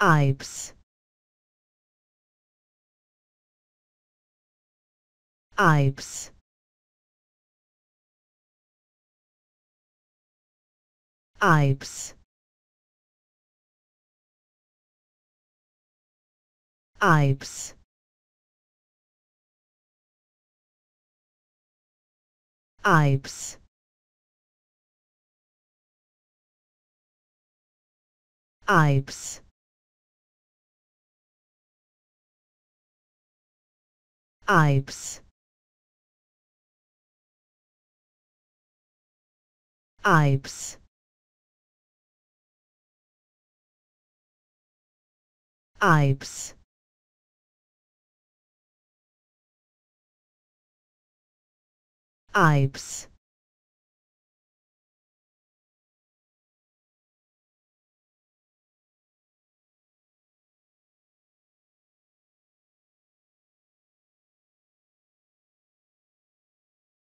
Ibs. Ibs. Ibs. Ibs. Ibs. Ibs. Ips. Ips. Ips. Ips.